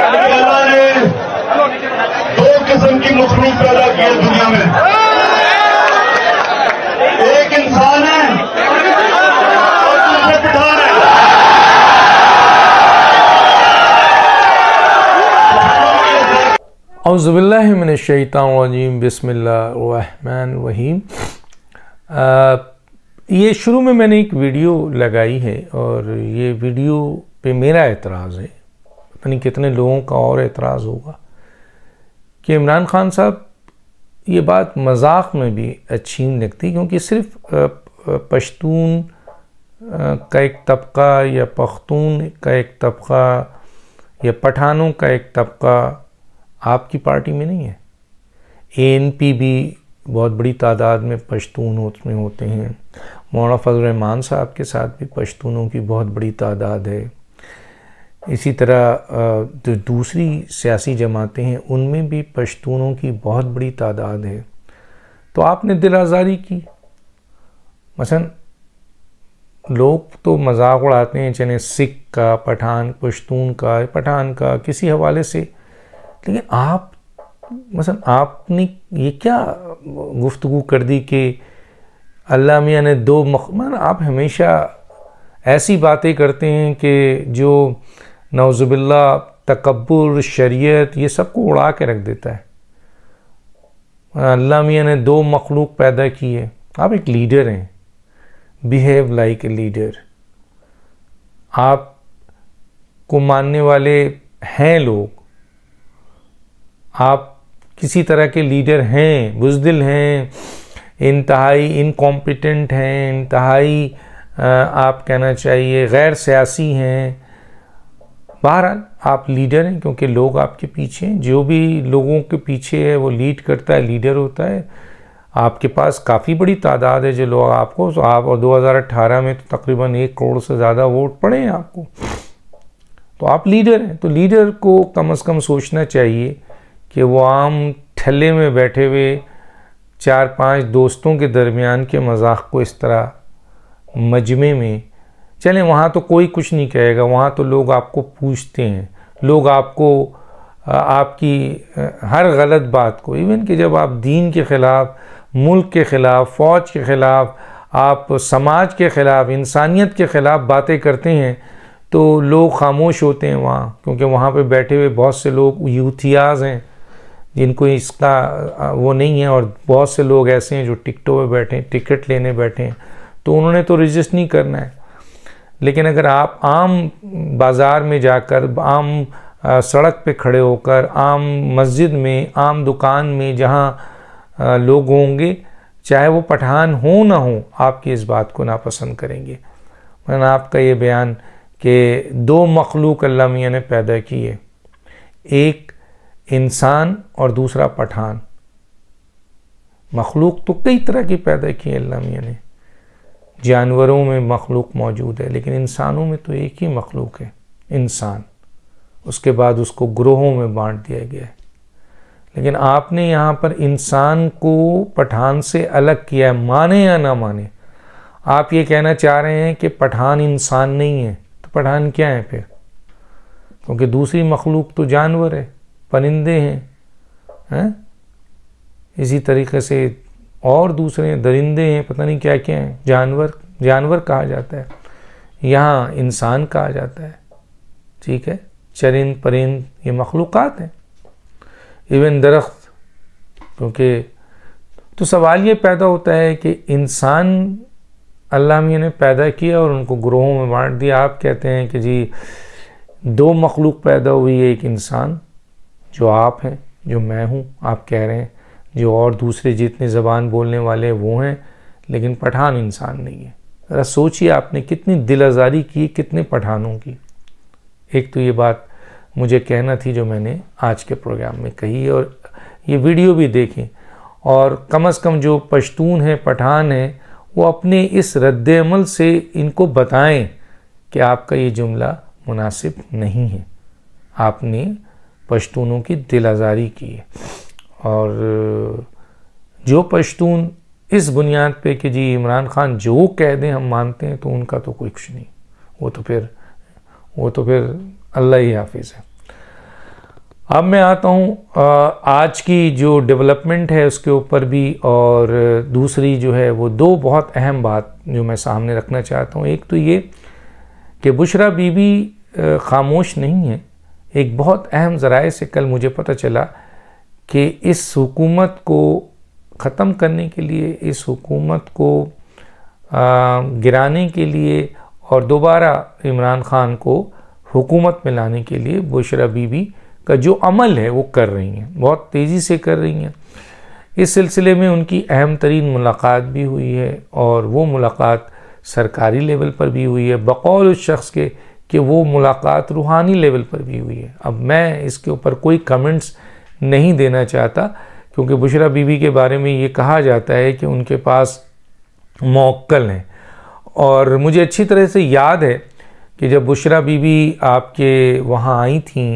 अल्लाह ने दो किस्म की मखलूक पैदा दुनिया में एक इंसान है और दूसरे पठान है वहीम ये शुरू में मैंने एक वीडियो लगाई है और ये वीडियो पे मेरा एतराज़ है पता नहीं कितने लोगों का और एतराज़ होगा कि इमरान खान साहब ये बात मजाक में भी अच्छी लगती क्योंकि सिर्फ पश्तून का एक तबका या पख्तून का एक तबका या पठानों का एक तबका आपकी पार्टी में नहीं है पी भी बहुत बड़ी तादाद में पश्तून उसमें होते हैं मौना फजल रहमान साहब के साथ भी पश्तूनों की बहुत बड़ी तादाद है इसी तरह जो दूसरी सियासी जमातें हैं उनमें भी पश्तूनों की बहुत बड़ी तादाद है तो आपने दिल आज़ारी की मसलन लोग तो मजाक उड़ाते हैं चले सिख का पठान पश्तून का पठान का किसी हवाले से लेकिन आप मसलन आपने ये क्या गुफ्तु कर दी कि अल्लाह मियाँ ने दो मख आप हमेशा ऐसी बातें करते हैं कि जो नवजुबिल्ला तकबर शरीयत ये सब को उड़ा के रख देता है अल्लाह मियाँ ने दो मखलूक पैदा किए आप एक लीडर हैं बिहेव लाइक ए लीडर आप को मानने वाले हैं लोग आप किसी तरह के लीडर हैं बुजदिल हैं इंतहाई इनकॉम्पिटेंट हैं इंतहाई आप कहना चाहिए गैर सियासी हैं बहरहाल आप लीडर हैं क्योंकि लोग आपके पीछे हैं जो भी लोगों के पीछे है वो लीड करता है लीडर होता है आपके पास काफ़ी बड़ी तादाद है जो लोग आपको तो आप और 2018 में तो तकरीबन एक करोड़ से ज़्यादा वोट पड़े हैं आपको तो आप लीडर हैं तो लीडर को कम अज़ कम सोचना चाहिए कि वो आम ठल्ले में बैठे हुए चार पांच दोस्तों के दरमियान के मजाक को इस तरह मजमे में चलें वहाँ तो कोई कुछ नहीं कहेगा वहाँ तो लोग आपको पूछते हैं लोग आपको आपकी हर गलत बात को इवन कि जब आप दीन के ख़िलाफ़ मुल्क के ख़िलाफ़ फ़ौज के ख़िलाफ़ आप समाज के ख़िलाफ़ इंसानियत के ख़िलाफ़ बातें करते हैं तो लोग खामोश होते हैं वहाँ क्योंकि वहाँ पे बैठे हुए बहुत से लोग यूथियाज हैं जिनको इसका वो नहीं है और बहुत से लोग ऐसे हैं जो टिकटों पे बैठे हैं टिकट लेने बैठे हैं तो उन्होंने तो रजिस्ट नहीं करना है लेकिन अगर आप आम बाज़ार में जाकर आम सड़क पे खड़े होकर आम मस्जिद में आम दुकान में जहाँ लोग होंगे चाहे वो पठान हो ना हो आपकी इस बात को नापसंद करेंगे मैंने आपका ये बयान कि दो मखलूक अल्लाह मियाँ ने पैदा किए एक इंसान और दूसरा पठान मखलूक तो कई तरह की पैदा की अल्लाह मियाँ ने जानवरों में मखलूक मौजूद है लेकिन इंसानों में तो एक ही मखलूक है इंसान उसके बाद उसको ग्रोहों में बांट दिया गया है लेकिन आपने यहाँ पर इंसान को पठान से अलग किया है माने या ना माने आप ये कहना चाह रहे हैं कि पठान इंसान नहीं है तो पठान क्या है फिर क्योंकि दूसरी मखलूक तो जानवर है परिंदे हैं हैं इसी तरीके से और दूसरे दरिंदे हैं पता नहीं क्या क्या हैं जानवर जानवर कहा जाता है यहाँ इंसान कहा जाता है ठीक है चरिंद परिंद ये मखलूक़ हैं इवन दरख्त क्योंकि तो सवाल ये पैदा होता है कि इंसान अल्लाह मियाँ ने पैदा किया और उनको ग्रोहों में बांट दिया आप कहते हैं कि जी दो मखलूक पैदा हुई है एक इंसान जो आप हैं जो मैं हूँ आप कह रहे हैं जो और दूसरे जितने ज़बान बोलने वाले वो हैं लेकिन पठान इंसान नहीं है ज़रा सोचिए आपने कितनी दिल आज़ारी की कितने पठानों की एक तो ये बात मुझे कहना थी जो मैंने आज के प्रोग्राम में कही और ये वीडियो भी देखें और कम अज़ कम जो पश्तून हैं पठान हैं वो अपने इस रद्दमल से इनको बताएं कि आपका ये जुमला मुनासिब नहीं है आपने पश्तूनों की दिल आज़ारी की है और जो पश्तून इस बुनियाद पे कि जी इमरान ख़ान जो कह दें हम मानते हैं तो उनका तो कोई कुछ नहीं वो तो फिर वो तो फिर अल्लाह ही हाफिज़ है अब मैं आता हूँ आज की जो डेवलपमेंट है उसके ऊपर भी और दूसरी जो है वो दो बहुत अहम बात जो मैं सामने रखना चाहता हूँ एक तो ये कि बुशरा बीबी खामोश नहीं है एक बहुत अहम ज़राए से कल मुझे पता चला कि इस हुकूमत को ख़त्म करने के लिए इस हुकूमत को आ, गिराने के लिए और दोबारा इमरान ख़ान को हुकूमत में लाने के लिए बुशरा बीबी का जो अमल है वो कर रही हैं बहुत तेज़ी से कर रही हैं इस सिलसिले में उनकी अहम तरीन मुलाकात भी हुई है और वो मुलाकात सरकारी लेवल पर भी हुई है बकौल उस शख्स के कि वो मुलाकात रूहानी लेवल पर भी हुई है अब मैं इसके ऊपर कोई कमेंट्स नहीं देना चाहता क्योंकि बुशरा बीबी के बारे में ये कहा जाता है कि उनके पास मौक्ल हैं और मुझे अच्छी तरह से याद है कि जब बुशरा बीबी आपके वहाँ आई थी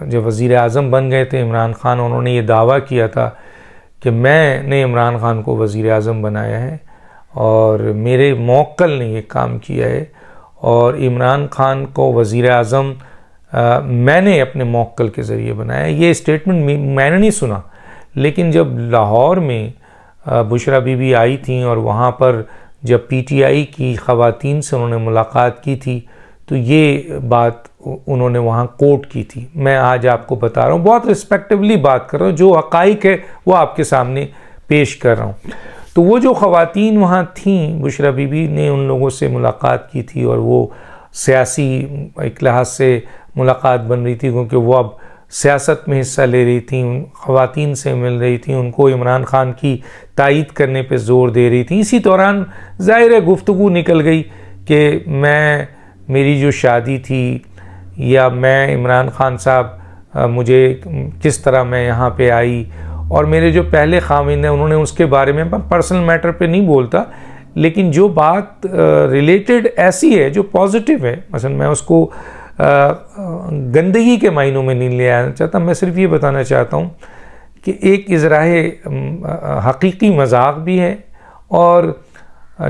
जब वज़ी अजम बन गए थे इमरान ख़ान उन्होंने ये दावा किया था कि मैंने इमरान ख़ान को वज़ी अजम बनाया है और मेरे मौक्ल ने ये काम किया है और इमरान ख़ान को वज़ी अजम आ, मैंने अपने मोक्ल के ज़रिए बनाया ये स्टेटमेंट मैंने नहीं सुना लेकिन जब लाहौर में बुशरा बीबी आई थी और वहाँ पर जब पीटीआई की ख़वातीन से उन्होंने मुलाकात की थी तो ये बात उन्होंने वहाँ कोट की थी मैं आज आपको बता रहा हूँ बहुत रिस्पेक्टिवली बात कर रहा हूँ जो हक़ाइक है वो आपके सामने पेश कर रहा हूँ तो वो जो ख़वान वहाँ थीं बुशरा बीबी ने उन लोगों से मुलाकात की थी और वो सियासी एक लिहाज से मुलाकात बन रही थी क्योंकि वो अब सियासत में हिस्सा ले रही थी उन खातन से मिल रही थी उनको इमरान खान की तायद करने पर ज़ोर दे रही थी इसी दौरान ज़ाहिर गुफ्तु निकल गई कि मैं मेरी जो शादी थी या मैं इमरान खान साहब मुझे किस तरह मैं यहाँ पर आई और मेरे जो पहले खामिन हैं उन्होंने उसके बारे में पर्सनल मैटर पर नहीं बोलता लेकिन जो बात रिलेटेड ऐसी है जो पॉजिटिव है मसल मैं उसको गंदगी के मायनों में नहीं ले आना चाहता मैं सिर्फ ये बताना चाहता हूँ कि एक इजरा हकीकी मजाक भी है और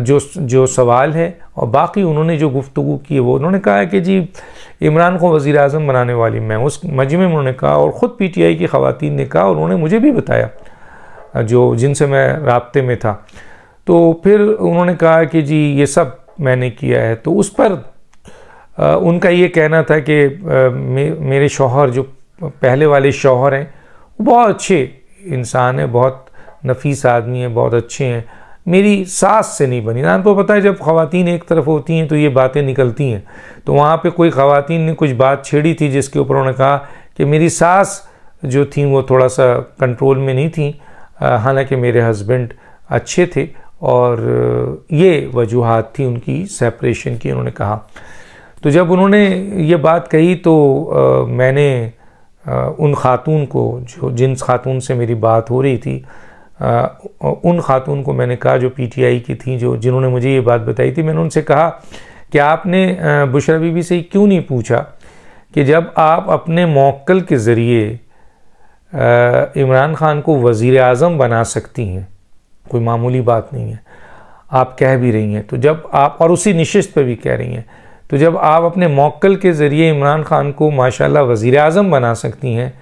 जो जो सवाल है और बाकी उन्होंने जो गुफ्तु की वो उन्होंने कहा है कि जी इमरान को वज़ी अजम बनाने वाली मैं उस मजमे में उन्होंने कहा और ख़ुद पी टी आई की खातन ने कहा और उन्होंने मुझे भी बताया जो जिनसे मैं रबते में था तो फिर उन्होंने कहा कि जी ये सब मैंने किया है तो उस पर उनका ये कहना था कि मे, मेरे शौहर जो पहले वाले शौहर हैं वो बहुत अच्छे इंसान हैं बहुत नफीस आदमी हैं बहुत अच्छे हैं मेरी सास से नहीं बनी आपको पता है जब ख़वान एक तरफ होती हैं तो ये बातें निकलती हैं तो वहाँ पे कोई खवतिन ने कुछ बात छेड़ी थी जिसके ऊपर उन्होंने कहा कि मेरी सास जो थी वो थोड़ा सा कंट्रोल में नहीं थी हालांकि मेरे हस्बैंड अच्छे थे और ये वजूहत थी उनकी सेपरेशन की उन्होंने कहा तो जब उन्होंने ये बात कही तो आ, मैंने आ, उन खातून को जो जिन खातून से मेरी बात हो रही थी आ, उन खातून को मैंने कहा जो पीटीआई की थी जो जिन्होंने मुझे ये बात बताई थी मैंने उनसे कहा कि आपने बुशरा बीबी से क्यों नहीं पूछा कि जब आप अपने मौक्ल के ज़रिए इमरान ख़ान को वज़ी अज़म बना सकती हैं कोई मामूली बात नहीं है आप कह भी रही हैं तो जब आप और उसी नशस्त पर भी कह रही हैं तो जब आप अपने मौक़ल के ज़रिए इमरान खान को माशाल्लाह वज़ी अजम बना सकती हैं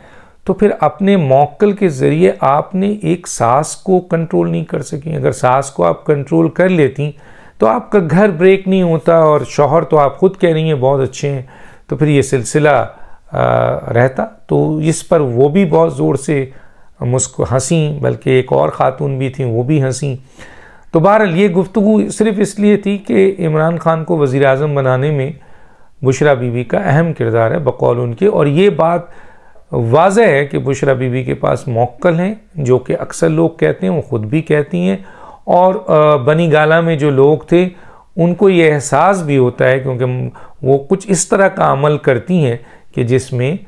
तो फिर अपने मौक़ल के ज़रिए आपने एक सांस को कंट्रोल नहीं कर सकी अगर सांस को आप कंट्रोल कर लेती तो आपका घर ब्रेक नहीं होता और शौहर तो आप ख़ुद कह रही हैं बहुत अच्छे हैं तो फिर ये सिलसिला रहता तो इस पर वो भी बहुत ज़ोर से मुस्क हंसी बल्कि एक और ख़ातून भी थी वो भी हंसी तो बहरहाल ये गुफ्तु सिर्फ इसलिए थी कि इमरान खान को वज़ी अजम बनाने में बुशरा बीबी का अहम किरदार है बकौल उनके और ये बात वाज है कि बुशरा बीबी के पास मौक्ल हैं जो कि अक्सर लोग कहते हैं वो ख़ुद भी कहती हैं और बनी गाला में जो लोग थे उनको ये एहसास भी होता है क्योंकि वो कुछ इस तरह का अमल करती हैं कि जिसमें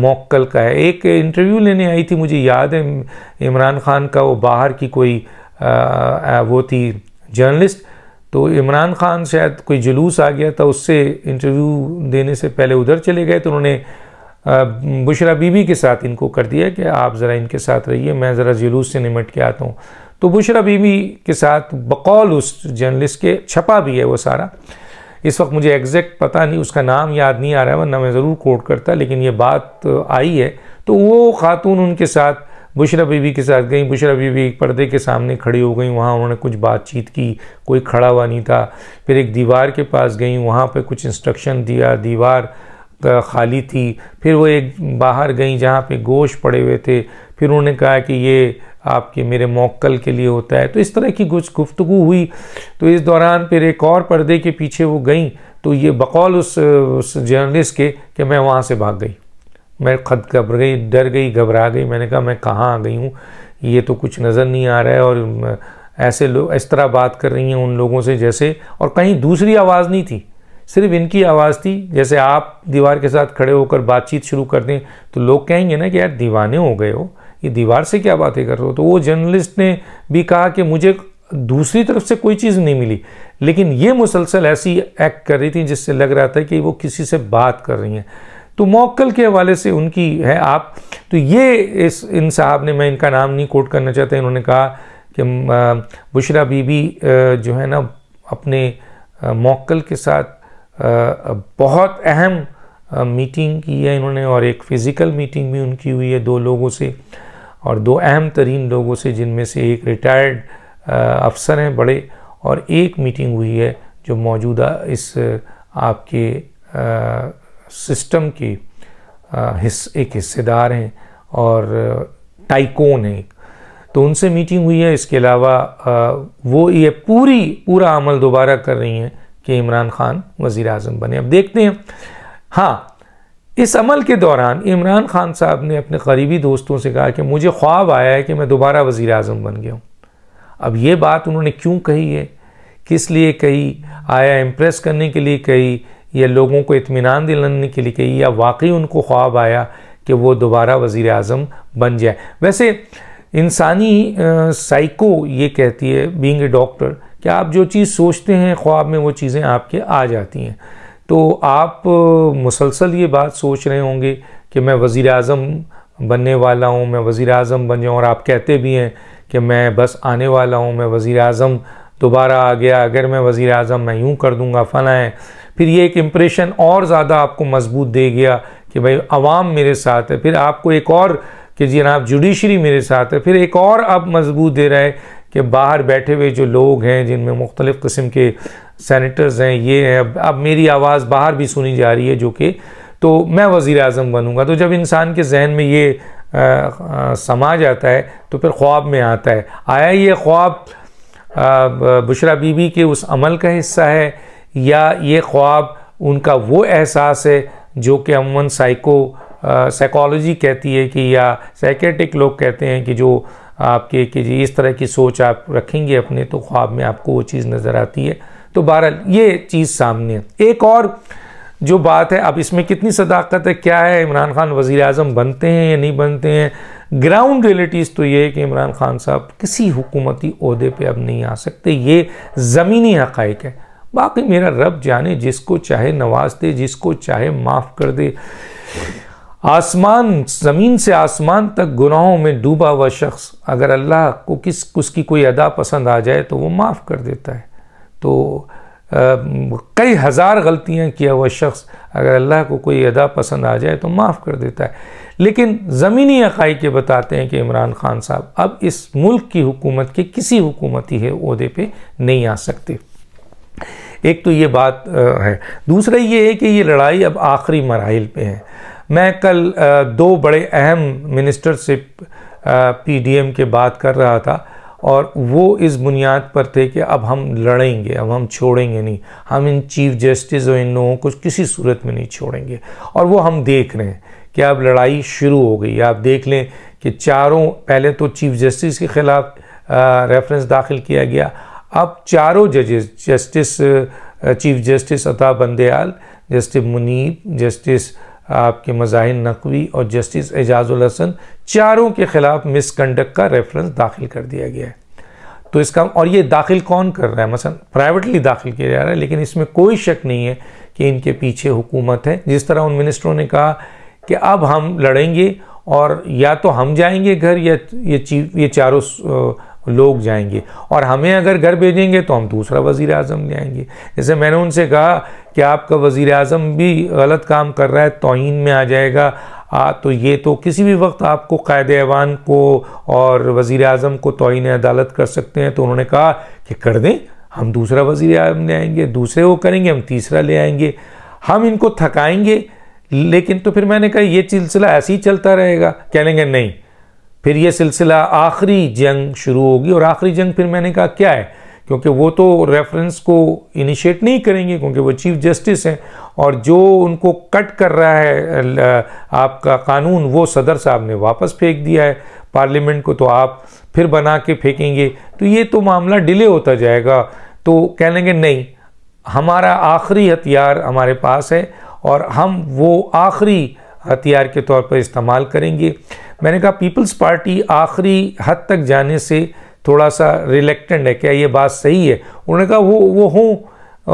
मौक्ल का है एक इंटरव्यू लेने आई थी मुझे याद है इमरान खान का वो बाहर की कोई आ, वो थी जर्नलिस्ट तो इमरान खान शायद कोई जुलूस आ गया था उससे इंटरव्यू देने से पहले उधर चले गए तो उन्होंने बुशरा बीबी के साथ इनको कर दिया कि आप ज़रा इनके साथ रहिए मैं ज़रा जुलूस से निमट के आता हूँ तो बुशरा बीबी के साथ बकौल उस जर्नलिस्ट के छपा भी है वो सारा इस वक्त मुझे एग्जैक्ट पता नहीं उसका नाम याद नहीं आ रहा है वरना मैं ज़रूर कोट करता लेकिन ये बात आई है तो वो खातून उनके साथ बुशरा बीबी के साथ गई बुशरा बीबी एक पर्दे के सामने खड़ी हो गई वहाँ उन्होंने कुछ बातचीत की कोई खड़ा हुआ नहीं था फिर एक दीवार के पास गई वहाँ पर कुछ इंस्ट्रक्शन दिया दीवार खाली थी फिर वो एक बाहर गई जहाँ पे गोश पड़े हुए थे फिर उन्होंने कहा कि ये आपके मेरे मौक्ल के लिए होता है तो इस तरह की कुछ गुफ्तु हुई तो इस दौरान फिर एक और पर्दे के पीछे वो गई तो ये बकौल उस, उस जर्नलिस्ट के कि मैं वहाँ से भाग गई मैं खत घबर गई डर गई घबरा गई मैंने कहा मैं कहाँ आ गई हूँ ये तो कुछ नज़र नहीं आ रहा है और ऐसे लोग इस तरह बात कर रही हैं उन लोगों से जैसे और कहीं दूसरी आवाज़ नहीं थी सिर्फ इनकी आवाज़ थी जैसे आप दीवार के साथ खड़े होकर बातचीत शुरू कर दें तो लोग कहेंगे ना कि यार दीवाने हो गए हो ये दीवार से क्या बातें कर रहे हो तो वो जर्नलिस्ट ने भी कहा कि मुझे दूसरी तरफ से कोई चीज़ नहीं मिली लेकिन ये मुसलसल ऐसी एक्ट कर रही थी जिससे लग रहा था कि वो किसी से बात कर रही हैं तो मोक्ल के हवाले से उनकी है आप तो ये इस इन साहब ने मैं इनका नाम नहीं कोट करना चाहता इन्होंने कहा कि बुशरा बीबी जो है ना अपने मोक्ल के साथ बहुत अहम मीटिंग की है इन्होंने और एक फ़िज़िकल मीटिंग भी उनकी हुई है दो लोगों से और दो अहम तरीन लोगों से जिनमें से एक रिटायर्ड अफसर हैं बड़े और एक मीटिंग हुई है जो मौजूदा इस आपके सिस्टम के हिस्स एक हिस्सेदार हैं और टाइकोन हैं तो उनसे मीटिंग हुई है इसके अलावा वो ये पूरी पूरा अमल दोबारा कर रही हैं कि इमरान खान वज़ी अजम बने अब देखते हैं हाँ इस अमल के दौरान इमरान खान साहब ने अपने करीबी दोस्तों से कहा कि मुझे ख्वाब आया है कि मैं दोबारा वज़ी अजम बन गया हूँ अब ये बात उन्होंने क्यों कही है किस लिए कही आया इम्प्रेस करने के लिए कही या लोगों को इतमान दिलाने के लिए कही या वाकई उनको ख्वाब आया कि वो दोबारा वज़ी अजम बन जाए वैसे इंसानी साइको ये कहती है बींग ए डॉक्टर कि आप जो चीज़ सोचते हैं ख्वाब में वो चीज़ें आपके आ जाती हैं तो आप मुसलसल ये बात सोच रहे होंगे कि मैं वज़ी अजम बनने वाला हूँ मैं वज़ी अजम बन जाऊँ और आप कहते भी हैं कि मैं बस आने वाला हूँ मैं वज़ी अजम दोबारा आ गया अगर मैं वज़ी अजम मैं यूँ कर दूँगा फ़लाँ फिर ये एक इम्प्रेशन और ज़्यादा आपको मजबूत दे गया कि भाई आवाम मेरे साथ है फिर आपको एक और कि जी जनाब जुडिशरी मेरे साथ है फिर एक और अब मजबूत दे रहा है कि बाहर बैठे हुए जो लोग हैं जिनमें मुख्तलिफ़ किस्म के सैनिटर्स हैं ये हैं अब अब मेरी आवाज़ बाहर भी सुनी जा रही है जो कि तो मैं वज़ी अजम बनूँगा तो जब इंसान के जहन में ये आ, आ, समा जाता है तो फिर ख्वाब में आता है आया ये ख्वाब बुशरा बीबी के उस अमल का हिस्सा है या ये ख्वाब उनका वो एहसास है जो कि अमूमन साइको साइकोलॉजी कहती है कि या साइकेटिक लोग कहते हैं कि जो आपके कि जी इस तरह की सोच आप रखेंगे अपने तो ख्वाब में आपको वो चीज़ नज़र आती है तो बहरहाल ये चीज़ सामने है एक और जो बात है अब इसमें कितनी सदाकत है क्या है इमरान खान वज़ी अजम बनते हैं या नहीं बनते हैं ग्राउंड रियलिटीज़ तो ये है कि इमरान खान साहब किसी हुकूमती अहदे पर अब नहीं आ सकते ये ज़मीनी हक़ है बाकी मेरा रब जाने जिसको चाहे नवाज दे जिसको चाहे माफ़ कर दे आसमान ज़मीन से आसमान तक गुनाहों में डूबा हुआ शख्स अगर अल्लाह को किस उसकी कोई अदा पसंद आ जाए तो वो माफ़ कर देता है तो आ, कई हज़ार गलतियां किया हुआ शख्स अगर अल्लाह को कोई अदा पसंद आ जाए तो माफ़ कर देता है लेकिन ज़मीनी अकाई के बताते हैं कि इमरान खान साहब अब इस मुल्क की हुकूमत के किसी हुकूमती है अहदे पे नहीं आ सकते एक तो ये बात है दूसरा ये है कि ये लड़ाई अब आखिरी मराहल पे है मैं कल दो बड़े अहम मिनिस्टर से पीडीएम के बात कर रहा था और वो इस बुनियाद पर थे कि अब हम लड़ेंगे अब हम छोड़ेंगे नहीं हम इन चीफ जस्टिस और इन लोगों को किसी सूरत में नहीं छोड़ेंगे और वो हम देख रहे हैं कि अब लड़ाई शुरू हो गई आप देख लें कि चारों पहले तो चीफ जस्टिस के ख़िलाफ़ रेफरेंस दाखिल किया गया अब चारों जजेस जस्टिस चीफ जस्टिस अता बंदयाल जस्टिस मुनीब जस्टिस आपके मजाहिन नकवी और जस्टिस एजाजुल हसन चारों के ख़िलाफ़ मिसकंडक्ट का रेफरेंस दाखिल कर दिया गया है तो इसका और ये दाखिल कौन कर रहा है मसलन प्राइवेटली दाखिल किया जा रहा है लेकिन इसमें कोई शक नहीं है कि इनके पीछे हुकूमत है जिस तरह उन मिनिस्टरों ने कहा कि अब हम लड़ेंगे और या तो हम जाएंगे घर या ये चीफ ये चारों लोग जाएंगे और हमें अगर घर भेजेंगे तो हम दूसरा वज़ी अजम ले आएंगे जैसे मैंने उनसे कहा कि आपका वज़ी अजम भी गलत काम कर रहा है तोहन में आ जाएगा आ, तो ये तो किसी भी वक्त आपको कायद ऐवान को और वज़ी अजम को तोहन अदालत कर सकते हैं तो उन्होंने कहा कि कर दें हम दूसरा वज़ी अजम ले आएंगे दूसरे वो करेंगे हम तीसरा ले आएंगे हम इनको थकाएंगे लेकिन तो फिर मैंने कहा ये सिलसिला ऐसे ही चलता रहेगा कह लेंगे नहीं फिर ये सिलसिला आखिरी जंग शुरू होगी और आखिरी जंग फिर मैंने कहा क्या है क्योंकि वो तो रेफरेंस को इनिशिएट नहीं करेंगे क्योंकि वो चीफ जस्टिस हैं और जो उनको कट कर रहा है आपका कानून वो सदर साहब ने वापस फेंक दिया है पार्लियामेंट को तो आप फिर बना के फेंकेंगे तो ये तो मामला डिले होता जाएगा तो कह लेंगे नहीं हमारा आखिरी हथियार हमारे पास है और हम वो आखिरी हथियार के तौर पर इस्तेमाल करेंगे मैंने कहा पीपल्स पार्टी आखिरी हद तक जाने से थोड़ा सा रिलेक्टेंट है क्या ये बात सही है उन्होंने कहा वो वो हों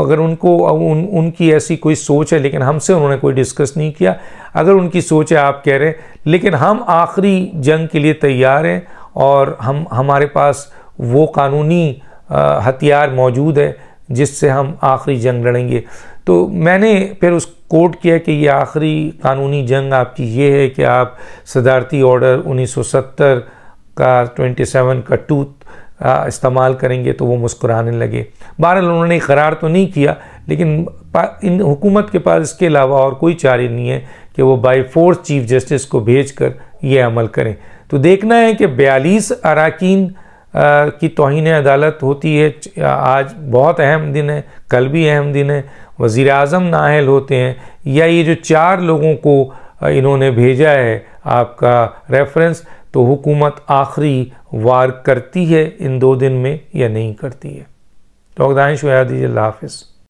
अगर उनको उन उनकी ऐसी कोई सोच है लेकिन हमसे उन्होंने कोई डिस्कस नहीं किया अगर उनकी सोच है आप कह रहे हैं लेकिन हम आखिरी जंग के लिए तैयार हैं और हम हमारे पास वो कानूनी हथियार मौजूद है जिससे हम आखिरी जंग लड़ेंगे तो मैंने फिर उस कोट किया कि ये आखिरी कानूनी जंग आपकी ये है कि आप सदारती ऑर्डर 1970 का 27 का टू इस्तेमाल करेंगे तो वो मुस्कुराने लगे बहरहाल उन्होंने करार तो नहीं किया लेकिन इन हुकूमत के पास इसके अलावा और कोई चारे नहीं है कि वो बाई फोर्स चीफ जस्टिस को भेज कर ये अमल करें तो देखना है कि बयालीस अरकान की तोहन अदालत होती है आज बहुत अहम दिन है कल भी अहम दिन है वज़ी अजम नाहल होते हैं या ये जो चार लोगों को इन्होंने भेजा है आपका रेफरेंस तो हुकूमत आखिरी वार करती है इन दो दिन में या नहीं करती है तो दानिश हाफिज़